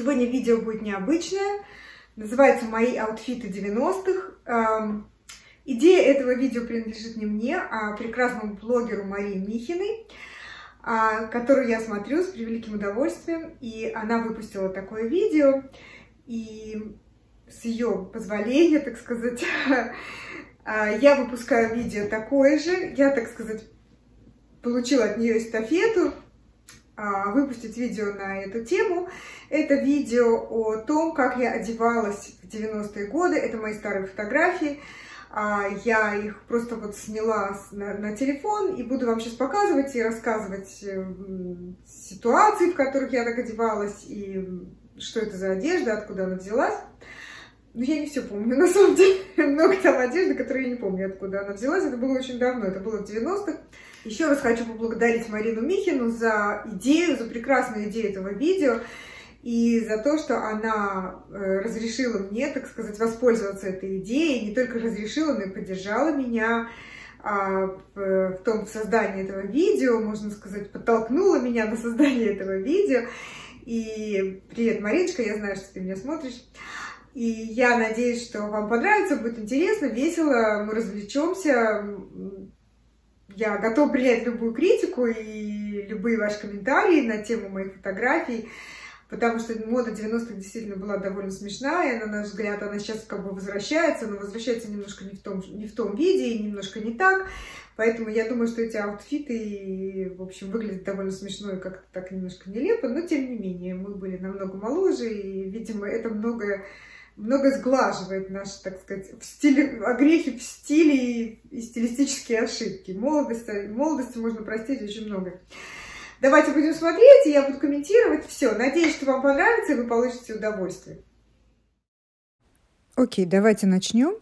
Сегодня видео будет необычное. Называется «Мои аутфиты 90-х». Эм, идея этого видео принадлежит не мне, а прекрасному блогеру Марии Михиной, а, которую я смотрю с превеликим удовольствием. И она выпустила такое видео. И с ее позволения, так сказать, а, я выпускаю видео такое же. Я, так сказать, получила от нее эстафету. А, выпустить видео на эту тему. Это видео о том, как я одевалась в 90-е годы. Это мои старые фотографии. А, я их просто вот сняла на, телефон и буду вам сейчас показывать и рассказывать э, ситуации, в которых я так одевалась, и что это за одежда, откуда она взялась. Ну, я не все помню, на самом деле. Много там одежды, которую я не помню, откуда она взялась. Это было очень давно, это было в 90-х. Еще раз хочу поблагодарить Марину Михину за идею, за прекрасную идею этого видео. И за то, что она э, разрешила мне, так сказать, воспользоваться этой идеей. Не только разрешила, но и поддержала меня а, в том создании этого видео, можно сказать, подтолкнула меня на создание этого видео. И привет, Мариночка, я знаю, что ты меня смотришь. И я надеюсь, что вам понравится, будет интересно, весело, мы развлечемся. Я готов принять любую критику и любые ваши комментарии на тему моих фотографий, потому что мода 90-х действительно была довольно смешная, на наш взгляд, она сейчас как бы возвращается, но возвращается немножко не в том, не в том виде и немножко не так, поэтому я думаю, что эти аутфиты, в общем, выглядят довольно смешно и как-то так немножко нелепо, но тем не менее, мы были намного моложе, и, видимо, это многое много сглаживает наши, так сказать, в стиле, огрехи а в стиле и, и стилистические ошибки. Молодость, молодости можно простить очень много. Давайте будем смотреть, и я буду комментировать все. Надеюсь, что вам понравится, и вы получите удовольствие. Окей, давайте начнем.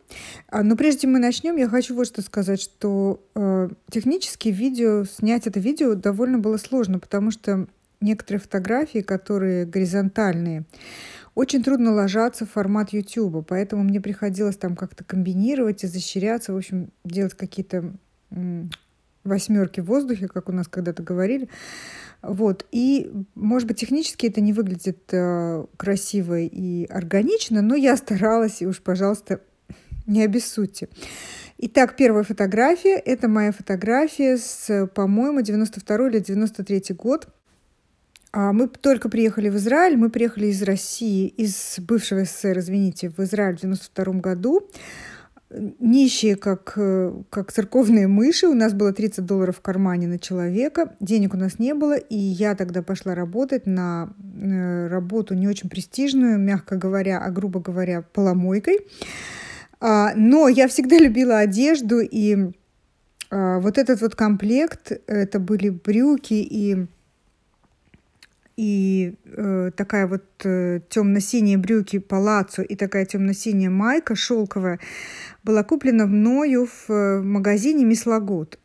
А, Но ну, прежде мы начнем, я хочу вот что сказать, что э, технически видео, снять это видео довольно было сложно, потому что некоторые фотографии, которые горизонтальные, очень трудно ложаться в формат YouTube, поэтому мне приходилось там как-то комбинировать, изощряться, в общем, делать какие-то восьмерки в воздухе, как у нас когда-то говорили. Вот. И, может быть, технически это не выглядит э, красиво и органично, но я старалась, и уж, пожалуйста, не обессудьте. Итак, первая фотография. Это моя фотография с, по-моему, 92 или 93 год. А, мы только приехали в Израиль, мы приехали из России, из бывшего СССР, извините, в Израиль в 92 году. Нищие, как, э, как церковные мыши. У нас было 30 долларов в кармане на человека. Денег у нас не было. И я тогда пошла работать на э, работу не очень престижную, мягко говоря, а грубо говоря, поломойкой. А, но я всегда любила одежду. И а, вот этот вот комплект, это были брюки и и э, такая вот э, темно-синие брюки палацу и такая темно-синяя майка шелковая была куплена мною в, в э, магазине Мисс Э,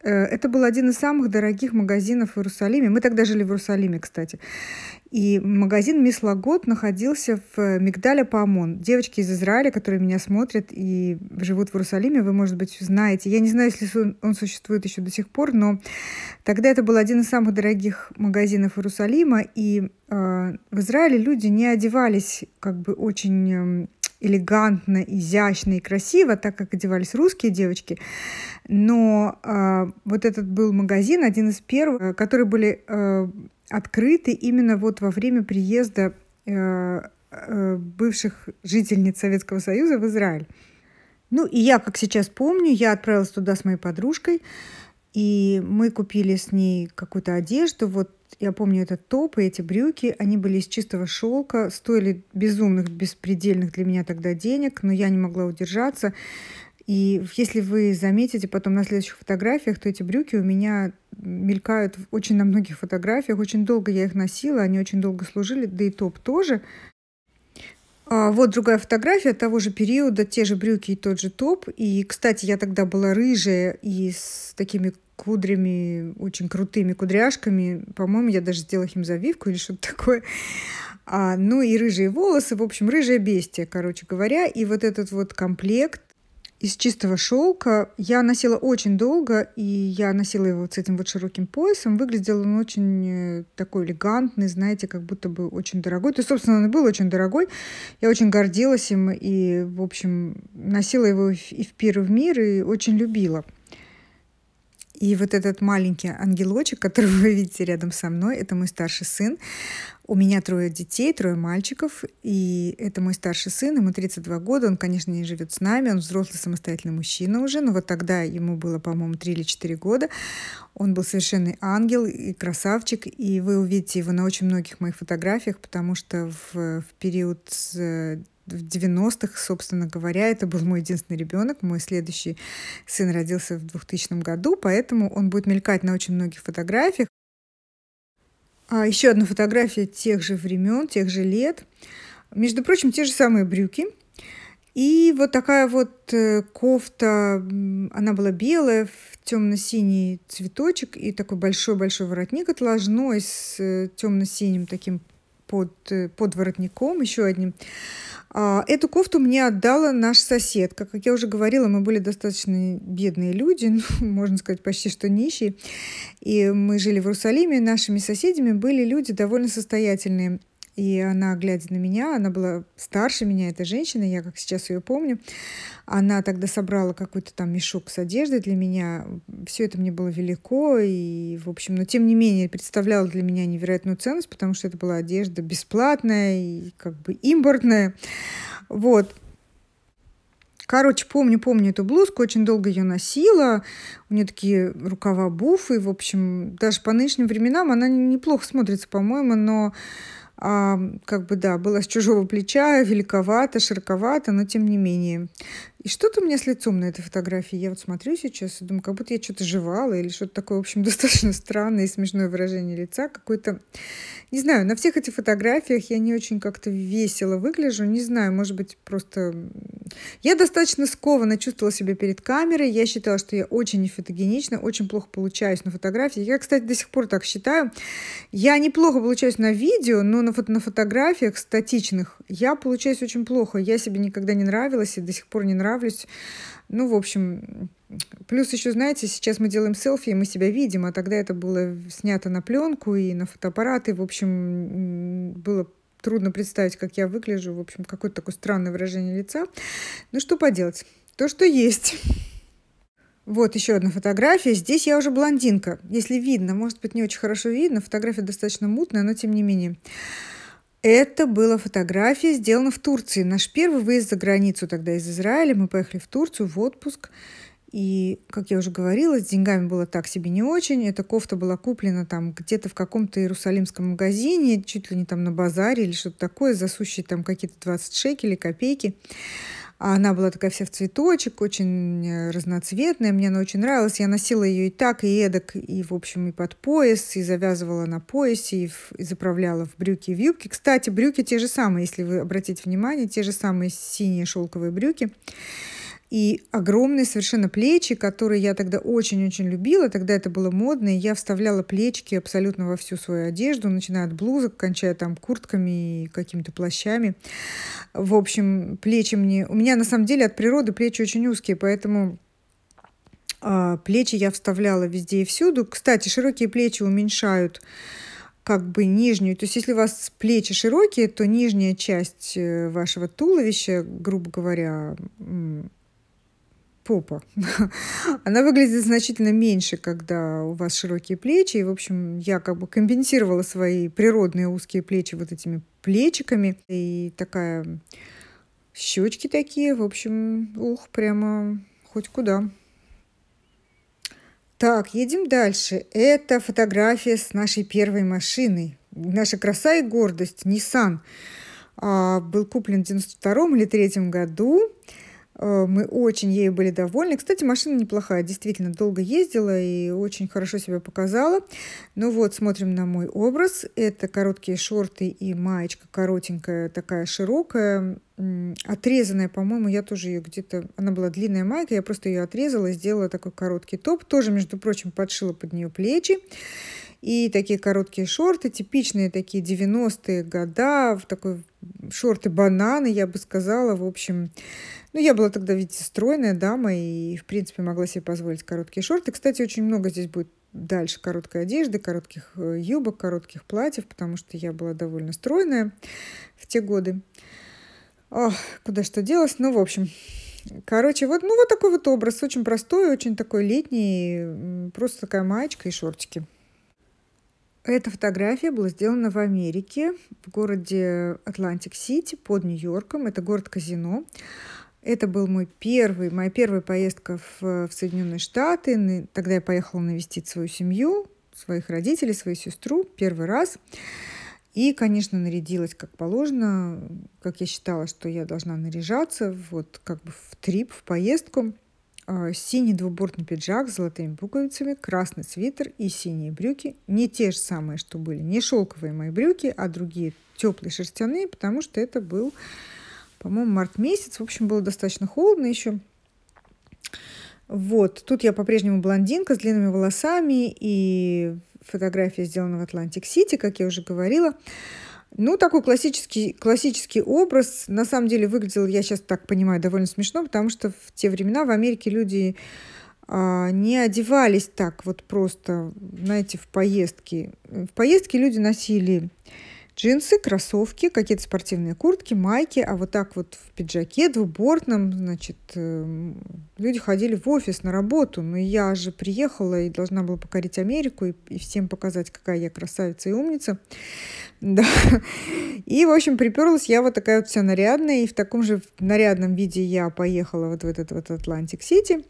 это был один из самых дорогих магазинов в Иерусалиме. Мы тогда жили в Иерусалиме, кстати. И магазин «Мисс Лагот» находился в э, Мигдаля Памон. Девочки из Израиля, которые меня смотрят и живут в Иерусалиме, вы, может быть, знаете. Я не знаю, если он существует еще до сих пор, но тогда это был один из самых дорогих магазинов Иерусалима. И э, в Израиле люди не одевались как бы очень... Э, элегантно, изящно и красиво, так как одевались русские девочки. Но э, вот этот был магазин, один из первых, э, которые были э, открыты именно вот во время приезда э, э, бывших жительниц Советского Союза в Израиль. Ну и я, как сейчас помню, я отправилась туда с моей подружкой, и мы купили с ней какую-то одежду. Вот я помню этот топ и эти брюки, они были из чистого шелка, стоили безумных, беспредельных для меня тогда денег, но я не могла удержаться. И если вы заметите потом на следующих фотографиях, то эти брюки у меня мелькают очень на многих фотографиях. Очень долго я их носила, они очень долго служили, да и топ тоже. А вот другая фотография того же периода, те же брюки и тот же топ. И, кстати, я тогда была рыжая и с такими кудрями, очень крутыми кудряшками. По-моему, я даже сделала им завивку или что-то такое. А, ну и рыжие волосы, в общем, рыжая бестия, короче говоря. И вот этот вот комплект из чистого шелка. Я носила очень долго, и я носила его вот с этим вот широким поясом. Выглядел он очень э, такой элегантный, знаете, как будто бы очень дорогой. То есть, собственно, он и был очень дорогой. Я очень гордилась им и, в общем, носила его и в пир, и в мир, и очень любила. И вот этот маленький ангелочек, который вы видите рядом со мной, это мой старший сын. У меня трое детей, трое мальчиков, и это мой старший сын, ему 32 года, он, конечно, не живет с нами, он взрослый самостоятельный мужчина уже, но вот тогда ему было, по-моему, 3 или 4 года. Он был совершенный ангел и красавчик, и вы увидите его на очень многих моих фотографиях, потому что в, в период с в 90-х, собственно говоря, это был мой единственный ребенок. Мой следующий сын родился в 2000 году, поэтому он будет мелькать на очень многих фотографиях. А еще одна фотография тех же времен, тех же лет. Между прочим, те же самые брюки. И вот такая вот э, кофта, она была белая, в темно-синий цветочек и такой большой-большой воротник отложной с э, темно-синим таким под, э, под воротником, еще одним. А, эту кофту мне отдала наша соседка. Как я уже говорила, мы были достаточно бедные люди, ну, можно сказать, почти что нищие. И мы жили в Иерусалиме, нашими соседями были люди довольно состоятельные. И она, глядя на меня, она была старше меня, эта женщина, я как сейчас ее помню, она тогда собрала какой-то там мешок с одеждой для меня. Все это мне было велико, и, в общем, но тем не менее представляло для меня невероятную ценность, потому что это была одежда бесплатная и как бы импортная. Вот. Короче, помню, помню эту блузку, очень долго ее носила. У нее такие рукава буфы. В общем, даже по нынешним временам она неплохо смотрится, по-моему, но а, как бы да, была с чужого плеча, великовато, широковато, но тем не менее. И что-то у меня с лицом на этой фотографии. Я вот смотрю сейчас и думаю, как будто я что-то жевала или что-то такое, в общем, достаточно странное и смешное выражение лица. Какое-то, не знаю, на всех этих фотографиях я не очень как-то весело выгляжу. Не знаю, может быть, просто... Я достаточно скованно чувствовала себя перед камерой. Я считала, что я очень нефотогенична, очень плохо получаюсь на фотографии. Я, кстати, до сих пор так считаю. Я неплохо получаюсь на видео, но на, фото на фотографиях статичных я получаюсь очень плохо. Я себе никогда не нравилась и до сих пор не нравилась нравлюсь. Ну, в общем, плюс еще, знаете, сейчас мы делаем селфи, и мы себя видим, а тогда это было снято на пленку и на фотоаппарат, и, в общем, было трудно представить, как я выгляжу. В общем, какое-то такое странное выражение лица. Ну, что поделать? То, что есть. Вот еще одна фотография. Здесь я уже блондинка. Если видно, может быть, не очень хорошо видно. Фотография достаточно мутная, но тем не менее. Это была фотография, сделана в Турции. Наш первый выезд за границу тогда из Израиля. Мы поехали в Турцию в отпуск. И, как я уже говорила, с деньгами было так себе не очень. Эта кофта была куплена там где-то в каком-то иерусалимском магазине, чуть ли не там на базаре или что-то такое, засущие там какие-то 20 шекелей, копейки. А она была такая вся в цветочек, очень э, разноцветная, мне она очень нравилась. Я носила ее и так, и эдак, и, в общем, и под пояс, и завязывала на поясе, и, в, и заправляла в брюки и в юбки. Кстати, брюки те же самые, если вы обратите внимание, те же самые синие шелковые брюки. И огромные совершенно плечи, которые я тогда очень-очень любила. Тогда это было модно, и я вставляла плечики абсолютно во всю свою одежду, начиная от блузок, кончая там куртками и какими-то плащами в общем, плечи мне... У меня, на самом деле, от природы плечи очень узкие, поэтому э, плечи я вставляла везде и всюду. Кстати, широкие плечи уменьшают как бы нижнюю. То есть, если у вас плечи широкие, то нижняя часть э, вашего туловища, грубо говоря, попа. Она выглядит значительно меньше, когда у вас широкие плечи. И, в общем, я как бы компенсировала свои природные узкие плечи вот этими плечиками. И такая... Щечки такие, в общем, ух, прямо хоть куда. Так, едем дальше. Это фотография с нашей первой машиной. Наша краса и гордость, Nissan. А, был куплен в 92 или 3 году. Э, мы очень ею были довольны. Кстати, машина неплохая, действительно, долго ездила и очень хорошо себя показала. Ну вот, смотрим на мой образ. Это короткие шорты и маечка коротенькая, такая широкая, отрезанная, по-моему, я тоже ее где-то... Она была длинная майка, я просто ее отрезала, сделала такой короткий топ. Тоже, между прочим, подшила под нее плечи. И такие короткие шорты, типичные такие 90-е года, в такой шорты бананы, я бы сказала, в общем. Ну, я была тогда, видите, стройная дама и, в принципе, могла себе позволить короткие шорты. Кстати, очень много здесь будет дальше короткой одежды, коротких э, юбок, коротких платьев, потому что я была довольно стройная в те годы. Ох, куда что делось. Ну, в общем, Короче, вот, ну, вот такой вот образ, очень простой, очень такой летний, просто такая маечка и шортики. Эта фотография была сделана в Америке, в городе Атлантик-Сити под Нью-Йорком. Это город-казино. Это был мой первый, моя первая поездка в, в Соединенные Штаты. Тогда я поехала навестить свою семью, своих родителей, свою сестру первый раз. И, конечно, нарядилась как положено, как я считала, что я должна наряжаться, вот как бы в трип, в поездку. Э, синий двубортный пиджак с золотыми пуговицами, красный свитер и синие брюки. Не те же самые, что были. Не шелковые мои брюки, а другие теплые шерстяные, потому что это был, по-моему, март месяц. В общем, было достаточно холодно еще. Вот, тут я по-прежнему блондинка с длинными волосами, и фотография сделана в Атлантик-Сити, как я уже говорила. Ну, такой классический, классический образ. На самом деле выглядел, я сейчас так понимаю, довольно смешно, потому что в те времена в Америке люди а, не одевались так вот просто, знаете, в поездки. В поездке люди носили джинсы, кроссовки, какие-то спортивные куртки, майки, а вот так вот в пиджаке двубортном, значит, эм, люди ходили в офис на работу, но я же приехала и должна была покорить Америку и, и всем показать, какая я красавица и умница, да, и, в общем, приперлась я вот такая вот вся нарядная, и в таком же нарядном виде я поехала вот в этот вот Атлантик-Сити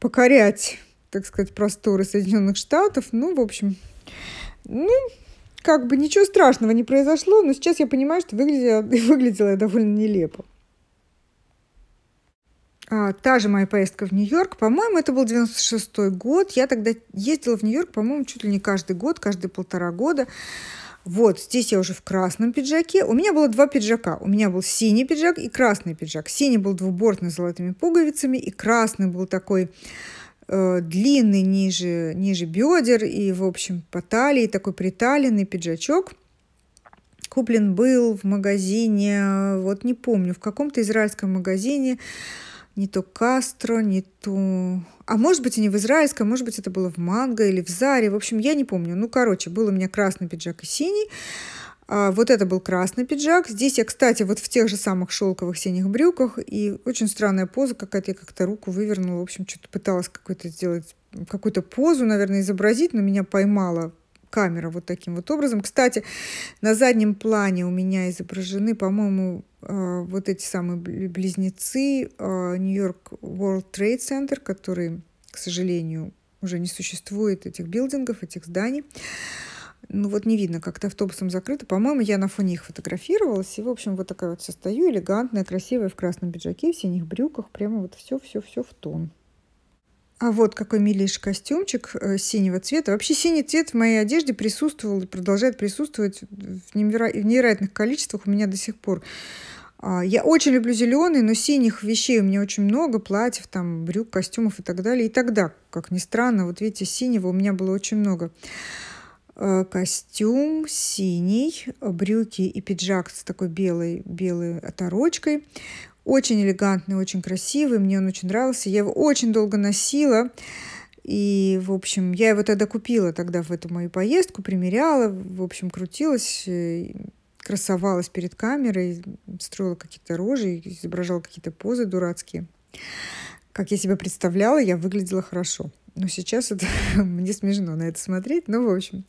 покорять, так сказать, просторы Соединенных Штатов, ну, в общем, ну, как бы ничего страшного не произошло, но сейчас я понимаю, что выглядела, выглядела я довольно нелепо. А, та же моя поездка в Нью-Йорк, по-моему, это был 96-й год. Я тогда ездила в Нью-Йорк, по-моему, чуть ли не каждый год, каждые полтора года. Вот, здесь я уже в красном пиджаке. У меня было два пиджака. У меня был синий пиджак и красный пиджак. Синий был двубортный с золотыми пуговицами, и красный был такой Э, длинный ниже, ниже бедер и, в общем, по талии такой приталенный пиджачок. Куплен был в магазине, вот не помню, в каком-то израильском магазине, не то Кастро, не то... А может быть, и не в израильском, может быть, это было в Манго или в Заре, в общем, я не помню. Ну, короче, был у меня красный пиджак и синий, а Вот это был красный пиджак. Здесь я, кстати, вот в тех же самых шелковых синих брюках. И очень странная поза какая-то. Я как-то руку вывернула. В общем, что-то пыталась какую то сделать, какую-то позу, наверное, изобразить, но меня поймала камера вот таким вот образом. Кстати, на заднем плане у меня изображены, по-моему, а, вот эти самые близнецы а, Нью-Йорк World Trade Center, которые, к сожалению, уже не существует этих билдингов, этих зданий ну вот не видно, как-то автобусом закрыто. По-моему, я на фоне их фотографировалась. И, в общем, вот такая вот стою элегантная, красивая, в красном пиджаке, в синих брюках. Прямо вот все-все-все в тон. А вот какой милейший костюмчик э, синего цвета. Вообще синий цвет в моей одежде присутствовал и продолжает присутствовать в, неверо... в невероятных количествах у меня до сих пор. А, я очень люблю зеленый, но синих вещей у меня очень много, платьев, там, брюк, костюмов и так далее. И тогда, как ни странно, вот видите, синего у меня было очень много. Э, костюм синий, брюки и пиджак с такой белой, белой оторочкой. Очень элегантный, очень красивый, мне он очень нравился. Я его очень долго носила. И, в общем, я его тогда купила, тогда в эту мою поездку, примеряла, в общем, крутилась, э, красовалась перед камерой, строила какие-то рожи, изображала какие-то позы дурацкие. Как я себя представляла, я выглядела хорошо. Ну, сейчас это мне смешно на это смотреть, ну, в общем,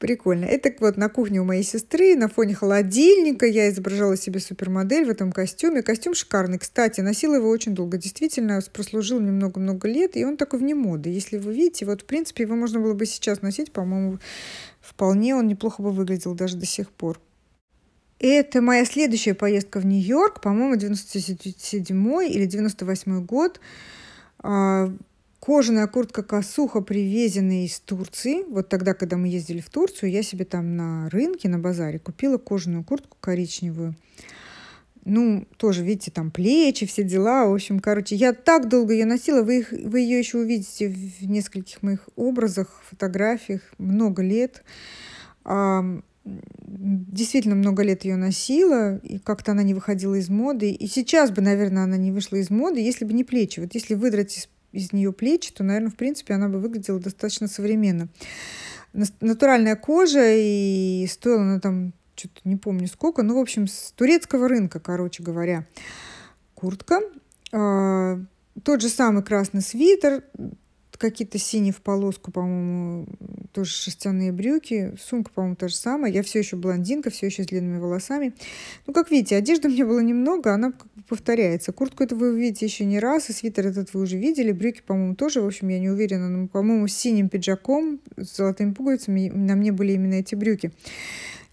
прикольно. Это вот на кухне у моей сестры, на фоне холодильника я изображала себе супермодель в этом костюме. Костюм шикарный, кстати, носила его очень долго, действительно, прослужил мне много-много лет, и он такой вне моды. Если вы видите, вот, в принципе, его можно было бы сейчас носить, по-моему, вполне он неплохо бы выглядел даже до сих пор. Это моя следующая поездка в Нью-Йорк, по-моему, 97 или 98 год. А, кожаная куртка-косуха, привезенная из Турции. Вот тогда, когда мы ездили в Турцию, я себе там на рынке, на базаре купила кожаную куртку коричневую. Ну, тоже, видите, там плечи, все дела. В общем, короче, я так долго ее носила. Вы, их, вы ее еще увидите в нескольких моих образах, фотографиях. Много лет. А, действительно много лет ее носила, и как-то она не выходила из моды. И сейчас бы, наверное, она не вышла из моды, если бы не плечи. Вот если выдрать из из нее плечи, то, наверное, в принципе, она бы выглядела достаточно современно. Натуральная кожа, и стоила она там, что-то не помню сколько, ну, в общем, с турецкого рынка, короче говоря, куртка. А, тот же самый красный свитер, какие-то синие в полоску, по-моему, тоже шерстяные брюки. Сумка, по-моему, та же самая. Я все еще блондинка, все еще с длинными волосами. Ну, как видите, одежды мне было немного, она как бы повторяется. Куртку это вы увидите еще не раз, и свитер этот вы уже видели. Брюки, по-моему, тоже, в общем, я не уверена. Но, по-моему, с синим пиджаком, с золотыми пуговицами на мне были именно эти брюки.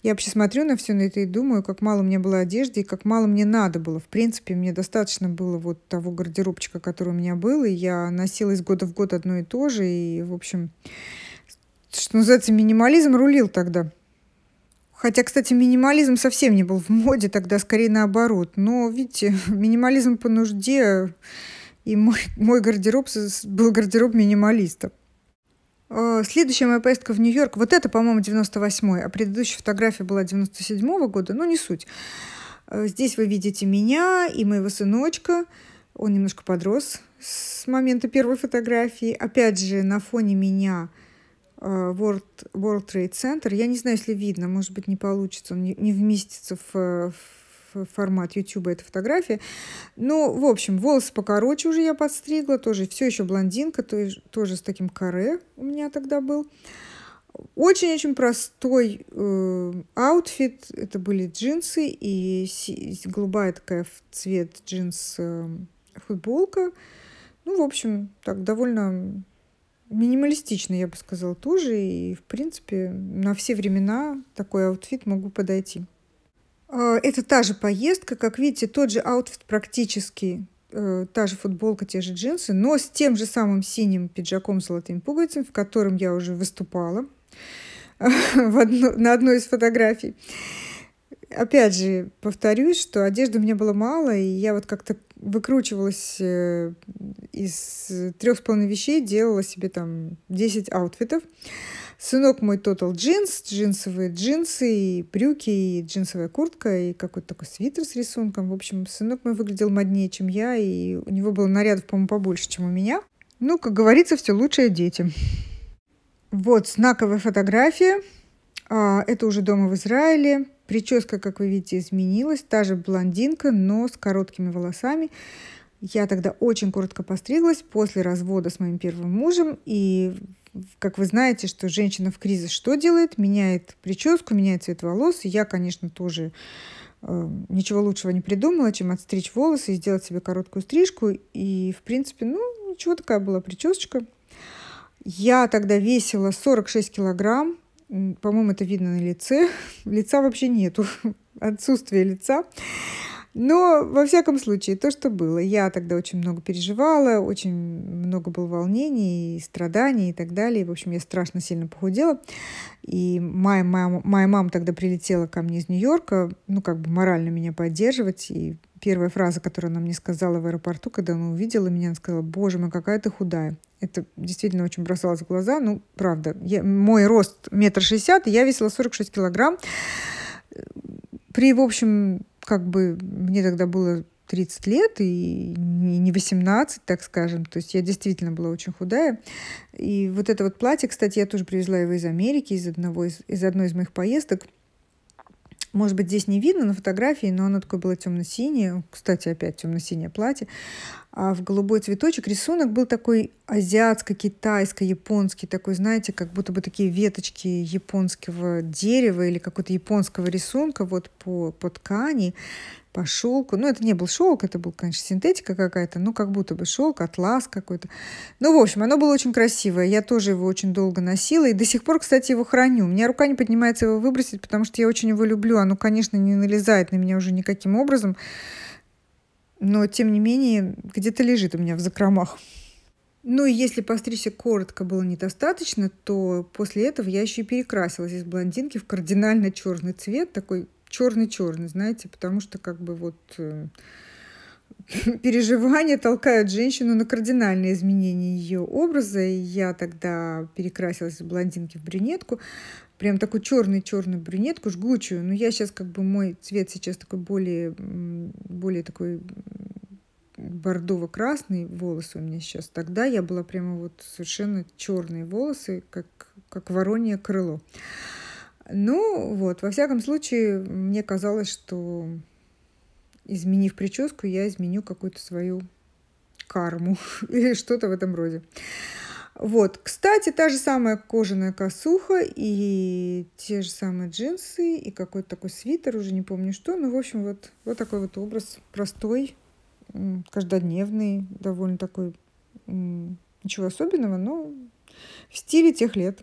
Я вообще смотрю на все на это и думаю, как мало мне было одежды и как мало мне надо было. В принципе, мне достаточно было вот того гардеробчика, который у меня был, и я носила из года в год одно и то же, и, в общем, что называется, минимализм рулил тогда. Хотя, кстати, минимализм совсем не был в моде, тогда скорее наоборот. Но, видите, минимализм по нужде, и мой, мой гардероб был гардероб минималистов. Э, следующая моя поездка в Нью-Йорк, вот это, по-моему, 98-й, а предыдущая фотография была 97-го года, ну не суть. Э, здесь вы видите меня и моего сыночка. Он немножко подрос с момента первой фотографии. Опять же, на фоне меня э, World, World Trade Center. Я не знаю, если видно, может быть, не получится, он не вместится в, в формат YouTube эта фотография. Ну, в общем, волосы покороче уже я подстригла, тоже все еще блондинка, тоже, тоже с таким каре у меня тогда был. Очень-очень простой э, аутфит. Это были джинсы и голубая такая в цвет джинс э, футболка. Ну, в общем, так довольно минималистично, я бы сказала, тоже. И, в принципе, на все времена такой аутфит могу подойти. А, это та же поездка, как видите, тот же аутфит практически, э, та же футболка, те же джинсы, но с тем же самым синим пиджаком с золотыми пуговицами, в котором я уже выступала в одно, на одной из фотографий. Опять же, повторюсь, что одежды у меня было мало, и я вот как-то выкручивалась э, из трех с половиной вещей, делала себе там 10 аутфитов. Сынок мой тотал джинс, джинсовые джинсы, и брюки, и джинсовая куртка, и какой-то такой свитер с рисунком. В общем, сынок мой выглядел моднее, чем я, и у него было нарядов, по-моему, побольше, чем у меня. Ну, как говорится, все лучшее детям. Вот знаковая фотография. А, это уже дома в Израиле. Прическа, как вы видите, изменилась. Та же блондинка, но с короткими волосами. Я тогда очень коротко постриглась после развода с моим первым мужем. И как вы знаете, что женщина в кризис что делает? Меняет прическу, меняет цвет волос. И я, конечно, тоже э, ничего лучшего не придумала, чем отстричь волосы и сделать себе короткую стрижку. И, в принципе, ну, ничего, такая была причесочка. Я тогда весила 46 килограмм. По-моему, это видно на лице. Лица вообще нету. Отсутствие лица. Но, во всяком случае, то, что было. Я тогда очень много переживала, очень много было волнений, и страданий и так далее. в общем, я страшно сильно похудела. И моя мама, моя мама тогда прилетела ко мне из Нью-Йорка, ну, как бы морально меня поддерживать. И первая фраза, которую она мне сказала в аэропорту, когда она увидела меня, она сказала, боже мой, какая ты худая. Это действительно очень бросалось в глаза. Ну, правда, я, мой рост метр шестьдесят, я весила 46 килограмм при, в общем, как бы мне тогда было 30 лет и не 18, так скажем. То есть я действительно была очень худая. И вот это вот платье, кстати, я тоже привезла его из Америки, из, одного из, из одной из моих поездок. Может быть, здесь не видно на фотографии, но оно такое было темно-синее. Кстати, опять темно-синее платье. А в голубой цветочек. Рисунок был такой азиатско-китайско-японский, такой, знаете, как будто бы такие веточки японского дерева или какого-то японского рисунка вот по, по ткани, по шелку. Ну, это не был шелк, это был, конечно, синтетика какая-то, но как будто бы шелк, атлас какой-то. Ну, в общем, оно было очень красивое. Я тоже его очень долго носила и до сих пор, кстати, его храню. У меня рука не поднимается его выбросить, потому что я очень его люблю. Оно, конечно, не налезает на меня уже никаким Образом но, тем не менее, где-то лежит у меня в закромах. Ну и если постричься коротко было недостаточно, то после этого я еще и перекрасилась из блондинки в кардинально черный цвет, такой черный-черный, знаете, потому что как бы вот э, переживания толкают женщину на кардинальное изменение ее образа. И я тогда перекрасилась с блондинки в брюнетку. Прям такую черную-черную брюнетку, жгучую. Но я сейчас как бы мой цвет сейчас такой более, более такой бордово-красный волосы у меня сейчас. Тогда я была прямо вот совершенно черные волосы, как, как воронье крыло. Ну вот, во всяком случае, мне казалось, что изменив прическу, я изменю какую-то свою карму или что-то в этом роде. Вот, кстати, та же самая кожаная косуха и те же самые джинсы и какой-то такой свитер, уже не помню что. Ну, в общем, вот, вот такой вот образ простой, каждодневный, довольно такой, ничего особенного, но в стиле тех лет.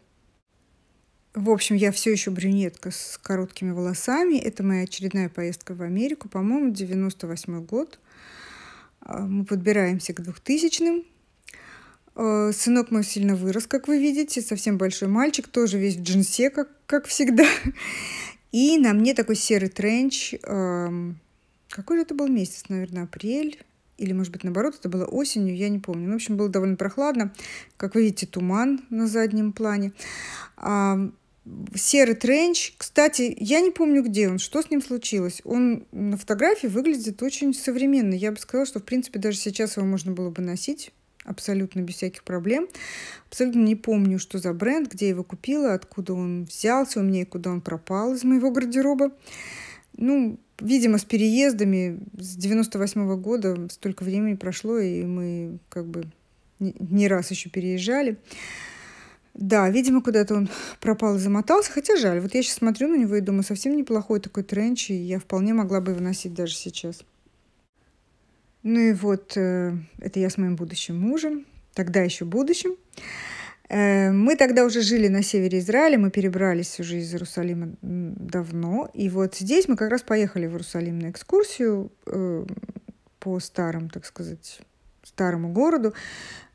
В общем, я все еще брюнетка с короткими волосами. Это моя очередная поездка в Америку, по-моему, 98 год. А, мы подбираемся к 2000-м. А, сынок мой сильно вырос, как вы видите, совсем большой мальчик, тоже весь в джинсе, как, как всегда. И на мне такой серый тренч. Какой же это был месяц, наверное, апрель? Или, может быть, наоборот, это было осенью, я не помню. Ну, в общем, было довольно прохладно. Как вы видите, туман на заднем плане серый тренч. Кстати, я не помню, где он, что с ним случилось. Он на фотографии выглядит очень современно. Я бы сказала, что, в принципе, даже сейчас его можно было бы носить абсолютно без всяких проблем. Абсолютно не помню, что за бренд, где я его купила, откуда он взялся у меня и куда он пропал из моего гардероба. Ну, видимо, с переездами с 98 -го года столько времени прошло, и мы как бы не раз еще переезжали. Да, видимо, куда-то он пропал и замотался, хотя жаль. Вот я сейчас смотрю на него и думаю, совсем неплохой такой тренч, и я вполне могла бы его носить даже сейчас. Ну и вот, э, это я с моим будущим мужем, тогда еще будущим. Э, мы тогда уже жили на севере Израиля, мы перебрались уже из Иерусалима давно, и вот здесь мы как раз поехали в Иерусалим на экскурсию э, по старым, так сказать, старому городу.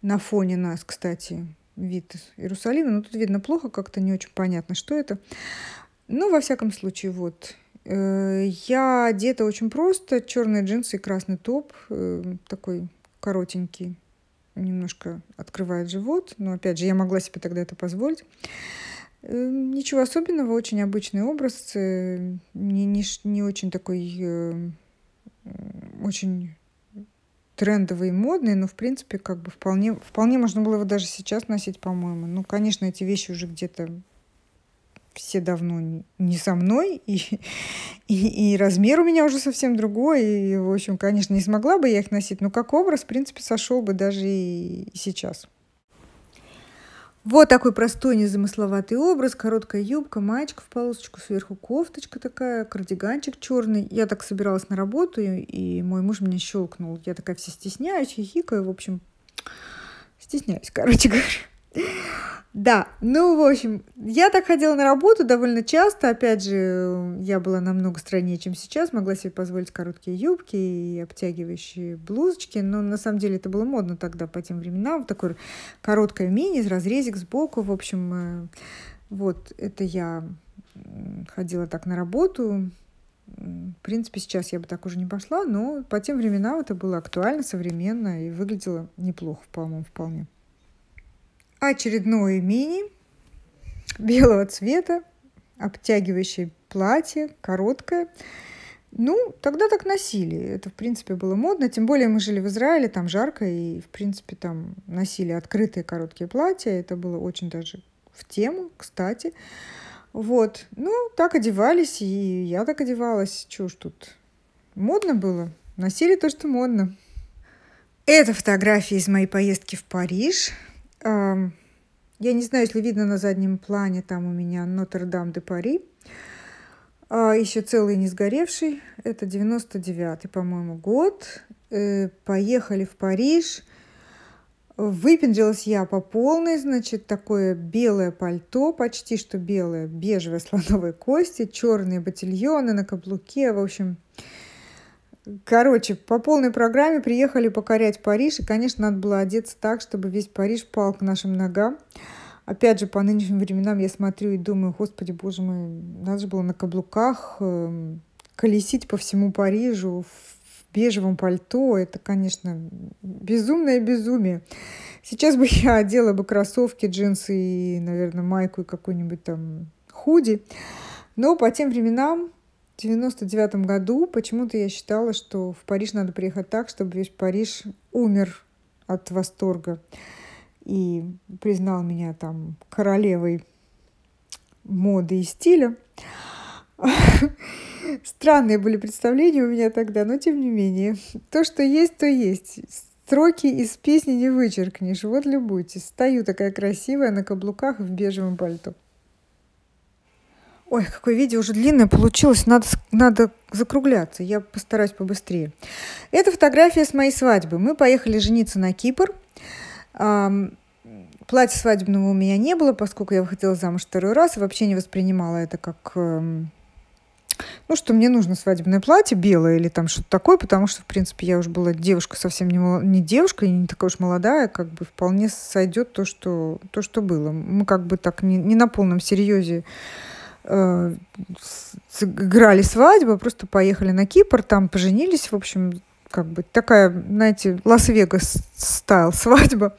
На фоне нас, кстати, вид Иерусалима. Но тут видно плохо, как-то не очень понятно, что это. Ну, во всяком случае, вот. Э, я одета очень просто. Черные джинсы и красный топ. Э, такой коротенький. Немножко открывает живот. Но, опять же, я могла себе тогда это позволить. Э, ничего особенного, очень обычный образ, не, не, не очень такой, очень трендовый и модный, но, в принципе, как бы вполне, вполне можно было его даже сейчас носить, по-моему. Ну, конечно, эти вещи уже где-то все давно не со мной, и, и, и размер у меня уже совсем другой, и, в общем, конечно, не смогла бы я их носить, но как образ, в принципе, сошел бы даже и, и сейчас. Вот такой простой незамысловатый образ. Короткая юбка, маечка в полосочку, сверху кофточка такая, кардиганчик черный. Я так собиралась на работу, и мой муж меня щелкнул. Я такая вся стесняюсь, хихикаю, в общем, стесняюсь, короче говоря. Да, ну, в общем, я так ходила на работу довольно часто. Опять же, я была намного страннее, чем сейчас. Могла себе позволить короткие юбки и обтягивающие блузочки. Но, на самом деле, это было модно тогда, по тем временам. Вот такое короткое мини, разрезик сбоку. В общем, э, вот это я ходила так на работу. В принципе, сейчас я бы так уже не пошла, но по тем временам это было актуально, современно и выглядело неплохо, по-моему, вполне очередное мини белого цвета, обтягивающее платье, короткое. Ну, тогда так носили. Это, в принципе, было модно. Тем более мы жили в Израиле, там жарко, и, в принципе, там носили открытые короткие платья. Это было очень даже в тему, кстати. Вот. Ну, так одевались, и я так одевалась. Чего ж тут? Модно было. Носили то, что модно. Это фотографии из моей поездки в Париж. Я не знаю, если видно на заднем плане, там у меня Нотр-Дам де Пари. А, Еще целый не сгоревший. Это 99-й, по-моему, год. Э, поехали в Париж. Выпендрилась я по полной, значит, такое белое пальто, почти что белое, бежевая слоновой кости, черные ботильоны на каблуке, в общем, Короче, по полной программе приехали покорять Париж, и, конечно, надо было одеться так, чтобы весь Париж пал к нашим ногам. Опять же, по нынешним временам я смотрю и думаю, господи, боже мой, надо же было на каблуках эм, колесить по всему Парижу в бежевом пальто. Это, конечно, безумное безумие. Сейчас бы я одела бы кроссовки, джинсы и, наверное, майку и какую-нибудь там худи. Но по тем временам 99 году почему-то я считала, что в Париж надо приехать так, чтобы весь Париж умер от восторга. И признал меня там королевой моды и стиля. Странные были представления у меня тогда, но тем не менее. То, что есть, то есть. Строки из песни не вычеркнешь. Вот любуйтесь. Стою такая красивая на каблуках в бежевом пальто. Ой, какое видео уже длинное получилось, надо, надо закругляться, я постараюсь побыстрее. Это фотография с моей свадьбы. Мы поехали жениться на Кипр. Платья свадебного у меня не было, поскольку я выходила замуж второй раз и вообще не воспринимала это как... Эм, ну, что мне нужно свадебное платье белое или там что-то такое, потому что, в принципе, я уже была девушка совсем не, мол... не девушка, не такая уж молодая, как бы вполне сойдет то, что, то, что было. Мы как бы так не, не на полном серьезе Э, играли свадьбу, просто поехали на Кипр, там поженились, в общем, как бы такая, знаете, Лас-Вегас стайл свадьба.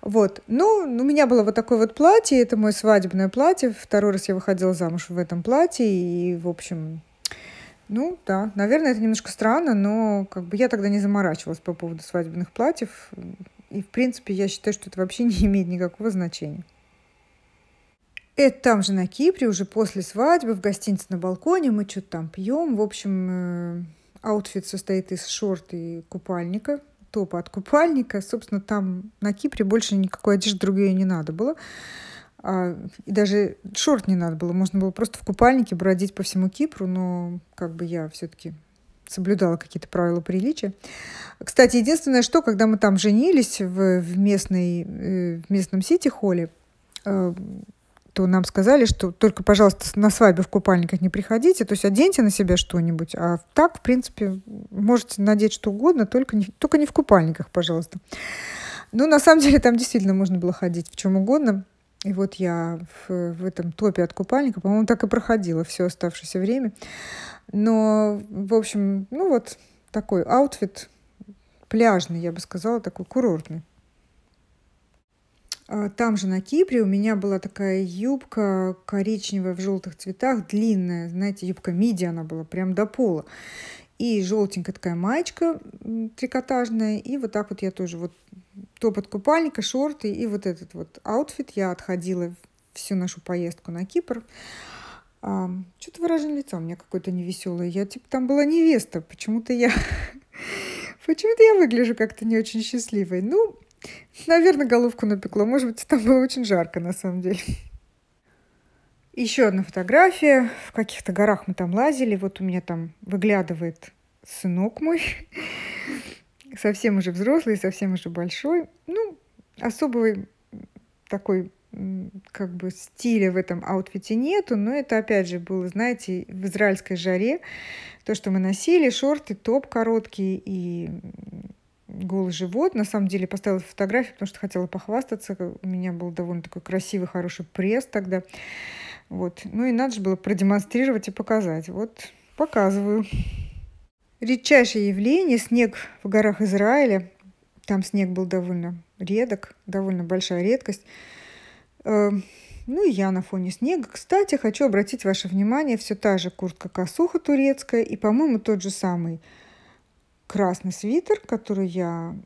Вот. Ну, у меня было вот такое вот платье, это мое свадебное платье. Второй раз я выходила замуж в этом платье, и, в общем, ну, да, наверное, это немножко странно, но как бы я тогда не заморачивалась по поводу свадебных платьев. И, в принципе, я считаю, что это вообще не имеет никакого значения. Это там же на Кипре, уже после свадьбы, в гостинице на балконе, мы что-то там пьем. В общем, э, аутфит состоит из шорт и купальника, топа от купальника. Собственно, там на Кипре больше никакой одежды другой не надо было. А, и даже шорт не надо было. Можно было просто в купальнике бродить по всему Кипру, но как бы я все-таки соблюдала какие-то правила приличия. Кстати, единственное, что, когда мы там женились в, в, местной, э, в местном сити-холле, э, то нам сказали, что только, пожалуйста, на свадьбе в купальниках не приходите, то есть оденьте на себя что-нибудь, а так, в принципе, можете надеть что угодно, только не, только не в купальниках, пожалуйста. Ну, на самом деле, там действительно можно было ходить в чем угодно. И вот я в, в этом топе от купальника, по-моему, так и проходила все оставшееся время. Но, в общем, ну вот такой аутфит пляжный, я бы сказала, такой курортный. А, там же на Кипре у меня была такая юбка коричневая в желтых цветах, длинная, знаете, юбка миди она была, прям до пола. И желтенькая такая маечка трикотажная, и вот так вот я тоже вот топ от купальника, шорты и вот этот вот аутфит. Я отходила всю нашу поездку на Кипр. А, Что-то выражение лица у меня какое-то невеселое. Я типа там была невеста, почему-то я... Почему-то я выгляжу как-то не очень счастливой. Ну, Наверное, головку напекло. Может быть, там было очень жарко, на самом деле. Еще одна фотография. В каких-то горах мы там лазили. Вот у меня там выглядывает сынок мой. Совсем уже взрослый, совсем уже большой. Ну, особой такой как бы стиля в этом аутфите нету, но это опять же было, знаете, в израильской жаре. То, что мы носили, шорты, топ короткий и голый живот. На самом деле поставила фотографию, потому что хотела похвастаться. У меня был довольно такой красивый, хороший пресс тогда. Вот. Ну и надо же было продемонстрировать и показать. Вот показываю. Редчайшее явление – снег в горах Израиля. Там снег был довольно редок, довольно большая редкость. Э, ну и я на фоне снега. Кстати, хочу обратить ваше внимание, все та же куртка-косуха турецкая и, по-моему, тот же самый – красный свитер, который я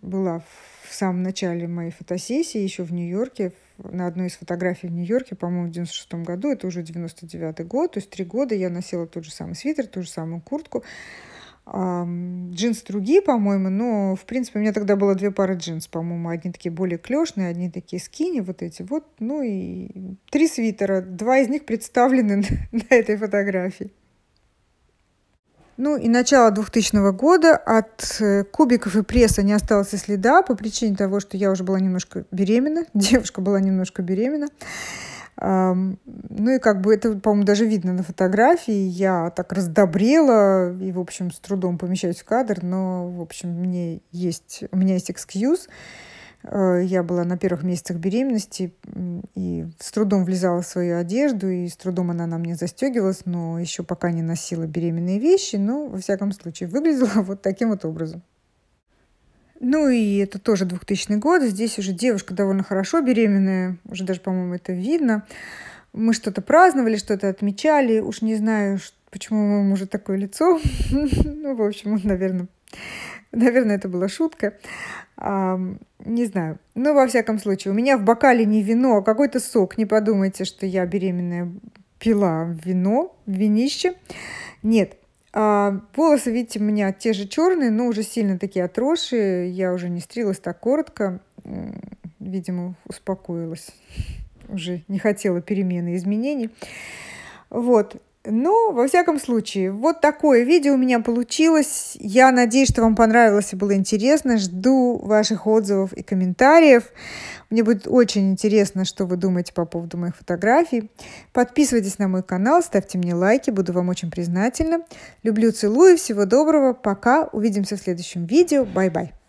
была в самом начале моей фотосессии, еще в Нью-Йорке, на одной из фотографий в Нью-Йорке, по-моему, в 96 году, это уже 99 год, то есть три года я носила тот же самый свитер, ту же самую куртку. Джинсы другие, по-моему, но, в принципе, у меня тогда было две пары джинс, по-моему, одни такие более клешные, одни такие скини, вот эти вот, ну и три свитера, два из них представлены на этой фотографии. Ну и начало 2000 года от э, кубиков и пресса не осталось и следа по причине того, что я уже была немножко беременна, девушка была немножко беременна. Ну и как бы это, по-моему, даже видно на фотографии. Я так раздобрела и, в общем, с трудом помещаюсь в кадр, но, в общем, мне есть, у меня есть экскьюз. Э, я была на первых месяцах беременности и с трудом влезала в свою одежду, и с трудом она на мне застегивалась, но еще пока не носила беременные вещи, но, во всяком случае, выглядела вот таким вот образом. Ну и это тоже 2000 год, здесь уже девушка довольно хорошо беременная, уже даже, по-моему, это видно. Мы что-то праздновали, что-то отмечали, уж не знаю, почему у моего мужа такое лицо. Ну, в общем, он, наверное, Наверное, это была шутка. не знаю. Но ну, во всяком случае, у меня в бокале не вино, а какой-то сок. Не подумайте, что я беременная пила вино, винище. Нет. А, волосы, видите, у меня те же черные, но уже сильно такие отросшие. Я уже не стрилась так коротко. Видимо, успокоилась. Уже не хотела перемены изменений. Вот. Ну, во всяком случае, вот такое видео у меня получилось. Я надеюсь, что вам понравилось и было интересно. Жду ваших отзывов и комментариев. Мне будет очень интересно, что вы думаете по поводу моих фотографий. Подписывайтесь на мой канал, ставьте мне лайки, буду вам очень признательна. Люблю, целую, всего доброго, пока, увидимся в следующем видео. Бай-бай!